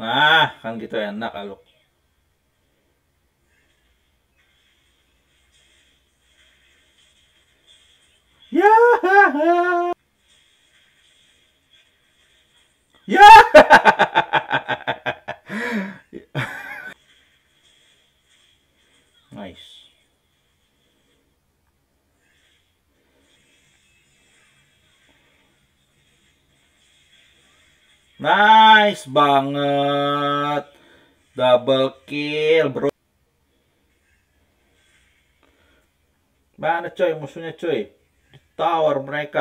Nah, kan gitu enak kalau Nice banget. Double kill, bro. Mana coy musuhnya coy? Tower mereka.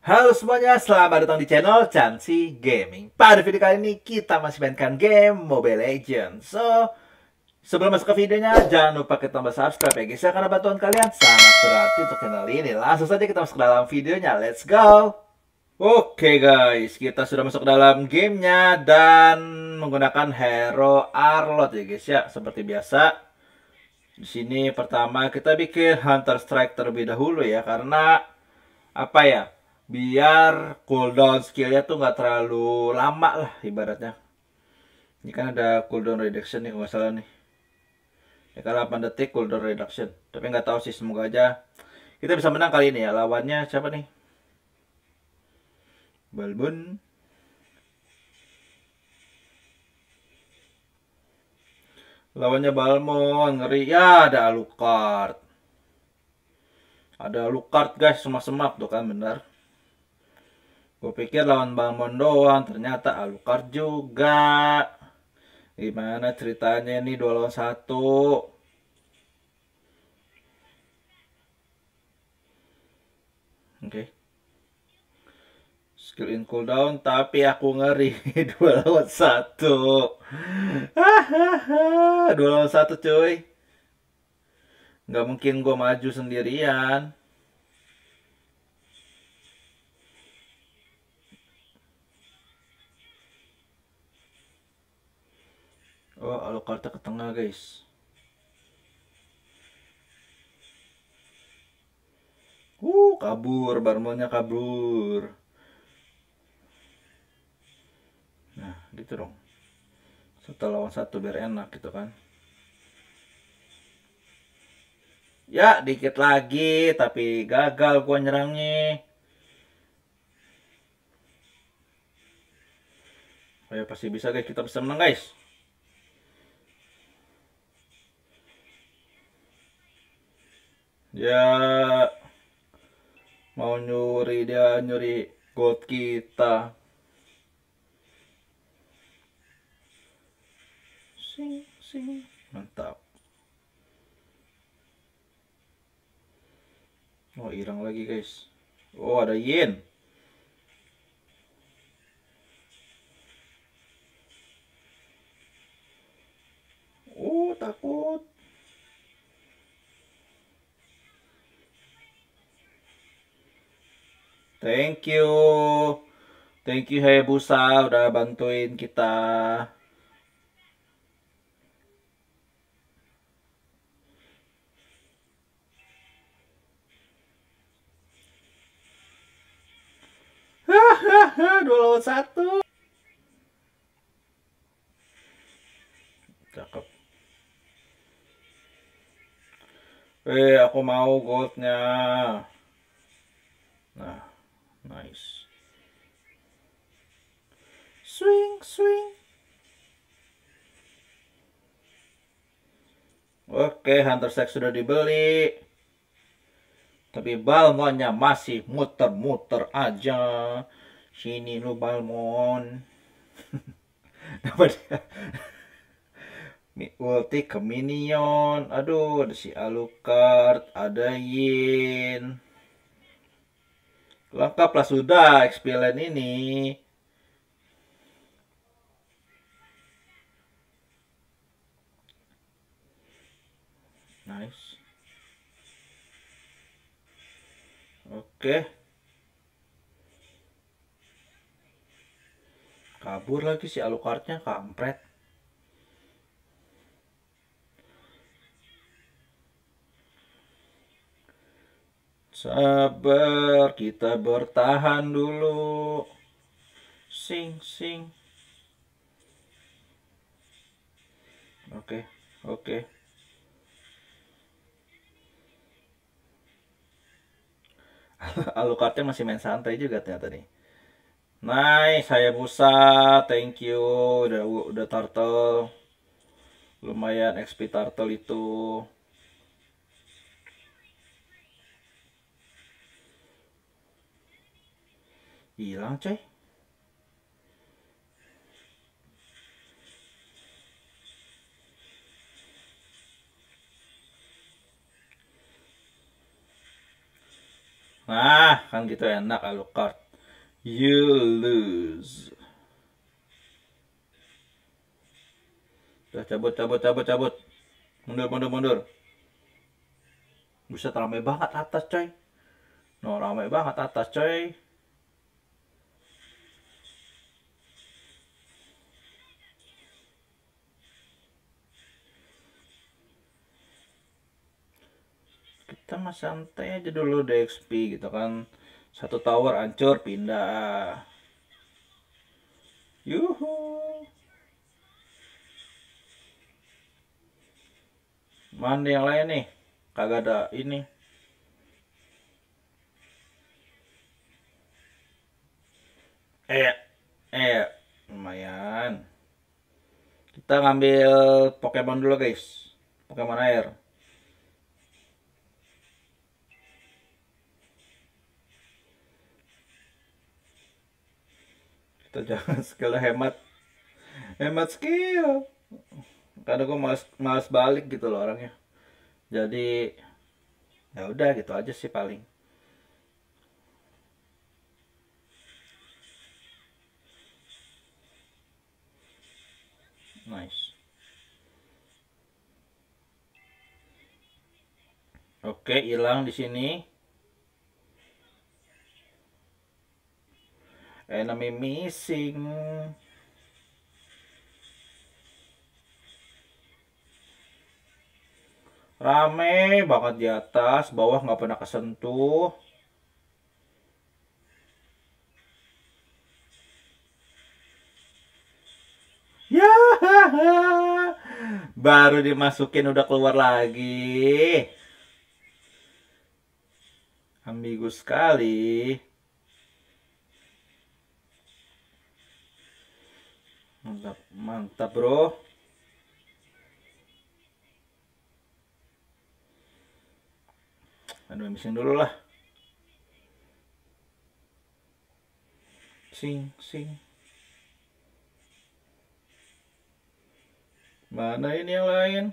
Halo semuanya, selamat datang di channel Chansi Gaming. Pada video kali ini kita masih mainkan game Mobile Legends. So, Sebelum masuk ke videonya, jangan lupa kita tambah subscribe ya guys ya, karena bantuan kalian sangat berarti untuk channel ini. Langsung saja kita masuk ke dalam videonya, let's go! Oke okay guys, kita sudah masuk ke dalam gamenya dan menggunakan hero Arlot ya guys ya, seperti biasa. Di sini pertama kita bikin Hunter Strike terlebih dahulu ya, karena apa ya, biar cooldown skillnya tuh nggak terlalu lama lah ibaratnya. Ini kan ada cooldown reduction nih kalau nggak salah nih ya karena 8 detik cooldown reduction tapi nggak tahu sih semoga aja kita bisa menang kali ini ya lawannya siapa nih Balbun lawannya Balmon ngeri ya ada Alucard ada Alucard guys semak semak tuh kan benar. gue pikir lawan Balmon doang ternyata Alucard juga Gimana ceritanya ini dua lawan satu? Oke. Okay. Skill in cooldown tapi aku ngeri dua lawan satu. Hahaha dua lawan satu cuy. Gak mungkin gue maju sendirian. oh alokarta ke tengah guys uh kabur barmonnya kabur nah gitu dong satu lawan satu biar enak gitu kan Ya, dikit lagi, tapi gagal gua nyerangnya. Oh ya, pasti bisa guys, kita bisa menang guys. ya mau nyuri dia nyuri gold kita sing sing mantap oh irang lagi guys oh ada yen Thank you. Thank you Hayabusa udah bantuin kita. Hahaha, dua lawan satu. Cakep. Eh, aku mau goldnya. Nah. Nice. Swing, swing. Oke, Hunter Sex sudah dibeli. Tapi Balmonnya masih muter-muter aja. Sini lu Balmon. Dapat Ulti ke Minion. Aduh, ada si Alucard, ada Yin. Lengkaplah sudah XPLN ini. Nice. Oke. Kabur lagi si Alucardnya kampret. Sabar, kita bertahan dulu. Sing, sing. Oke, oke. Okay. Alucardnya masih main santai juga ternyata nih. Nice, saya busa, thank you, udah udah turtle, lumayan XP turtle itu. hilang coy Nah, kan gitu enak kalau kart, You lose. Udah cabut, cabut, cabut, cabut. Mundur, mundur, mundur. Buset rame banget atas coy. No ramai banget atas coy. kita mah santai aja dulu DXP gitu kan satu tower ancur pindah yuhu mana yang lain nih kagak ada ini eh eh lumayan kita ngambil Pokemon dulu guys Pokemon air kita jangan segala hemat hemat skill karena gue males, malas balik gitu loh orangnya jadi ya udah gitu aja sih paling nice oke hilang di sini eh, missing, Rame banget di atas, bawah nggak pernah kesentuh. Ya, baru dimasukin udah keluar lagi. Ambigu sekali. mantap mantap bro aduh mesin dulu lah sing sing mana ini yang lain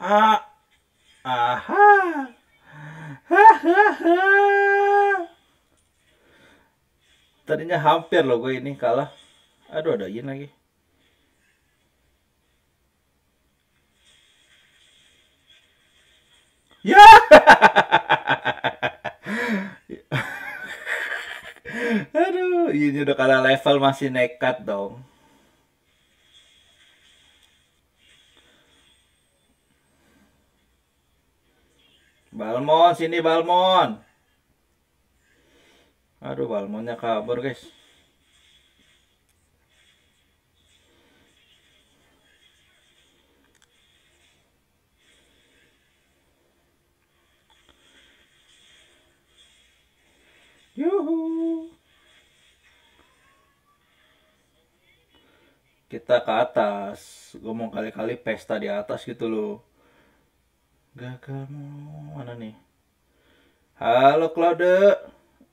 ah aha Tadinya hampir loh gue ini kalah. Aduh ada yin lagi. Ya. Aduh, ini udah kalah level masih nekat dong. Balmon sini Balmon. Aduh Balmonnya kabur guys. Yuhu. Kita ke atas. Gue mau kali-kali pesta di atas gitu loh. Gak kamu mana nih? Halo Claude,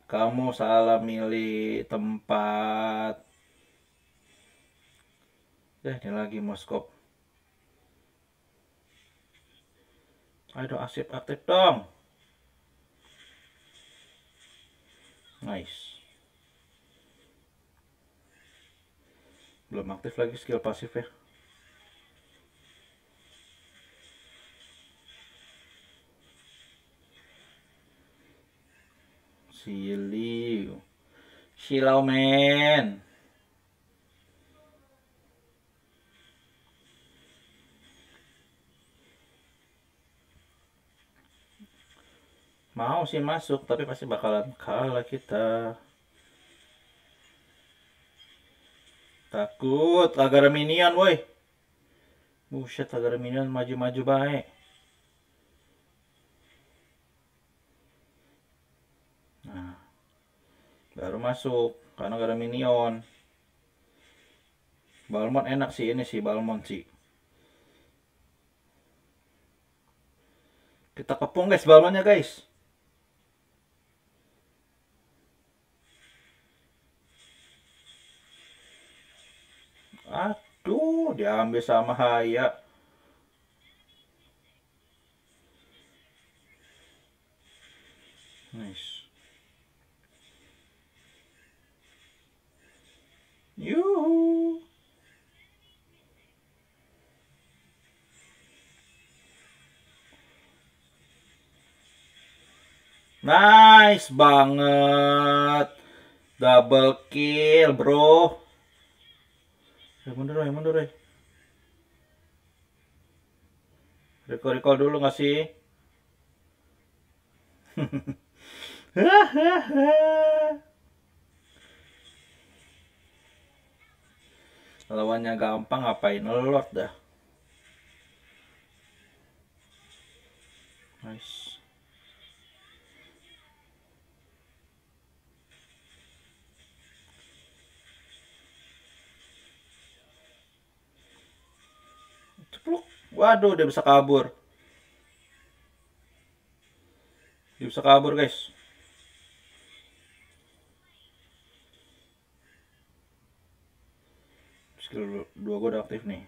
kamu salah milih tempat. Ya ini lagi moskop. Ayo dong aktif aktif dong. Nice. Belum aktif lagi skill pasif ya. Siliu, Silau men. Mau sih masuk, tapi pasti bakalan kalah kita. Takut, agar minion woi. Buset, agar minion maju-maju baik. baru masuk karena gak ada minion balmon enak sih ini sih balmon sih kita kepung guys balonnya guys aduh diambil sama Haya nice Nice banget. Double kill, bro. Ya mundur, ya mundur, ya. Recall, recall dulu gak sih? Lawannya gampang, ngapain lot dah? Nice. Waduh, dia bisa kabur. Dia bisa kabur, guys. Skill 2 gue udah aktif nih.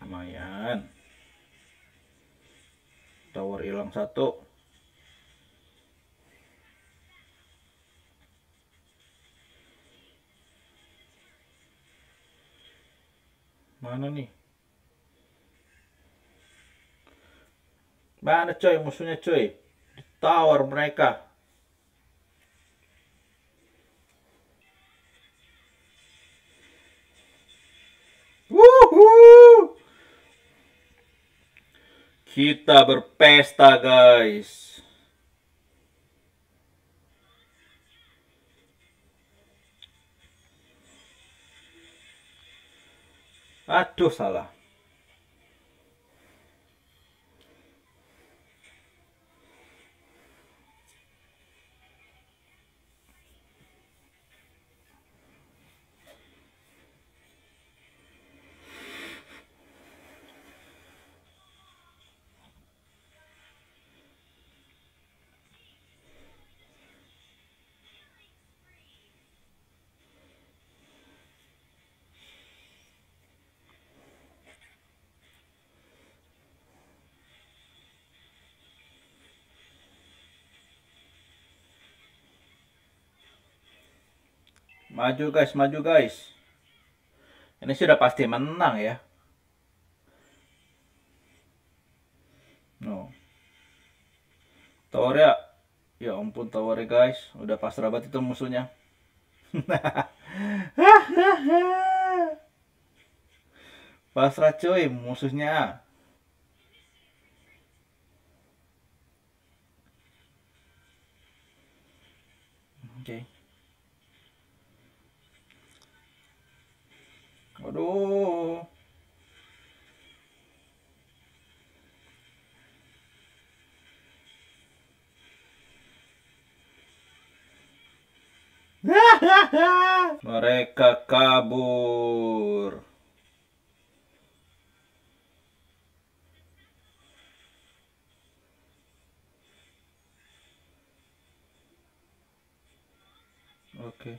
Lumayan. Tower hilang satu. Mana nih? Mana coy musuhnya coy? Di Tower mereka. Kita berpesta guys. À tous, Allah. Maju guys, maju guys. Ini sudah pasti menang ya. No. Tower ya. Ya ampun tower guys, udah pas rabat itu musuhnya. pasrah cuy musuhnya. Mereka kabur. Oke. Okay.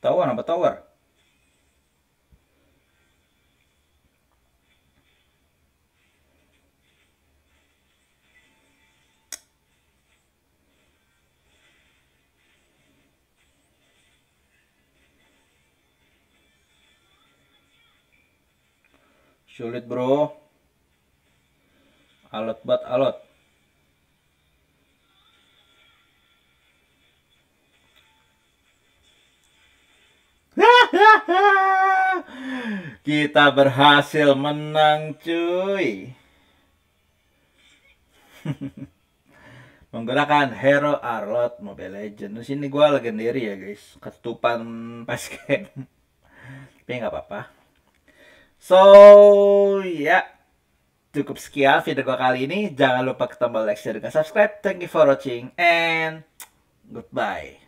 Tawar apa tawar? sulit bro alot bat alot kita berhasil menang cuy menggunakan hero arlot mobile legend sini gue legendary ya guys ketupan pas game tapi nggak apa-apa So, ya. Yeah. Cukup sekian video gue kali ini. Jangan lupa ke tombol like, share, dan subscribe. Thank you for watching and goodbye.